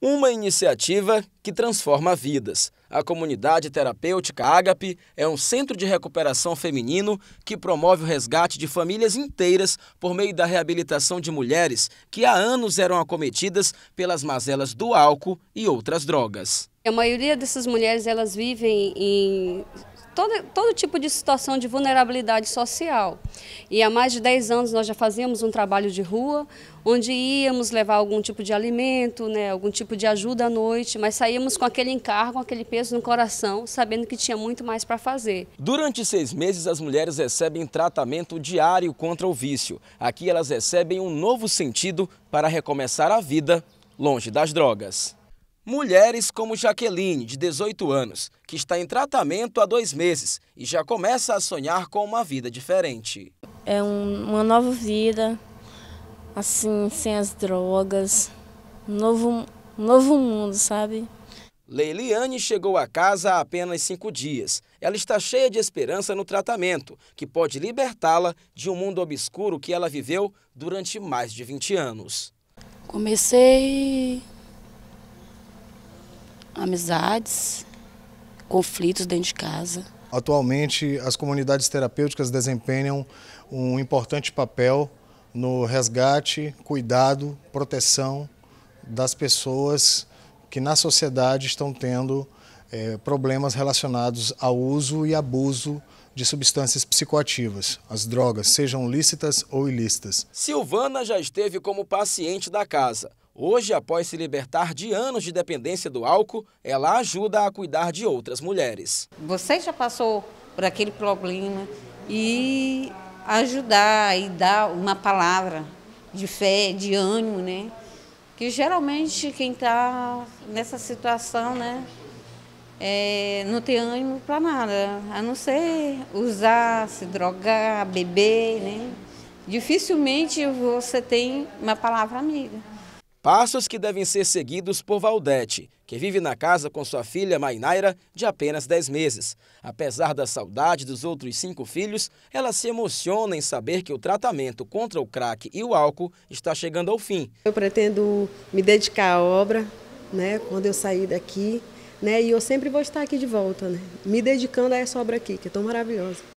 Uma iniciativa que transforma vidas. A comunidade terapêutica Ágape é um centro de recuperação feminino que promove o resgate de famílias inteiras por meio da reabilitação de mulheres que há anos eram acometidas pelas mazelas do álcool e outras drogas. A maioria dessas mulheres elas vivem em todo, todo tipo de situação de vulnerabilidade social. E há mais de 10 anos nós já fazíamos um trabalho de rua, onde íamos levar algum tipo de alimento, né, algum tipo de ajuda à noite, mas saíamos com aquele encargo, aquele peso no coração, sabendo que tinha muito mais para fazer. Durante seis meses, as mulheres recebem tratamento diário contra o vício. Aqui elas recebem um novo sentido para recomeçar a vida longe das drogas. Mulheres como Jaqueline, de 18 anos, que está em tratamento há dois meses e já começa a sonhar com uma vida diferente. É um, uma nova vida, assim, sem as drogas, um novo, um novo mundo, sabe? Leiliane chegou a casa há apenas cinco dias. Ela está cheia de esperança no tratamento, que pode libertá-la de um mundo obscuro que ela viveu durante mais de 20 anos. Comecei amizades, conflitos dentro de casa. Atualmente, as comunidades terapêuticas desempenham um importante papel no resgate, cuidado, proteção das pessoas que na sociedade estão tendo é, problemas relacionados ao uso e abuso de substâncias psicoativas, as drogas, sejam lícitas ou ilícitas. Silvana já esteve como paciente da casa. Hoje, após se libertar de anos de dependência do álcool, ela ajuda a cuidar de outras mulheres. Você já passou por aquele problema e ajudar e dar uma palavra de fé, de ânimo, né? Que geralmente quem está nessa situação, né, é, não tem ânimo para nada, a não ser usar, se drogar, beber, né? Dificilmente você tem uma palavra amiga. Passos que devem ser seguidos por Valdete, que vive na casa com sua filha Mainaira, de apenas 10 meses. Apesar da saudade dos outros cinco filhos, ela se emociona em saber que o tratamento contra o crack e o álcool está chegando ao fim. Eu pretendo me dedicar à obra, né, quando eu sair daqui, né, e eu sempre vou estar aqui de volta, né, me dedicando a essa obra aqui, que é tão maravilhosa.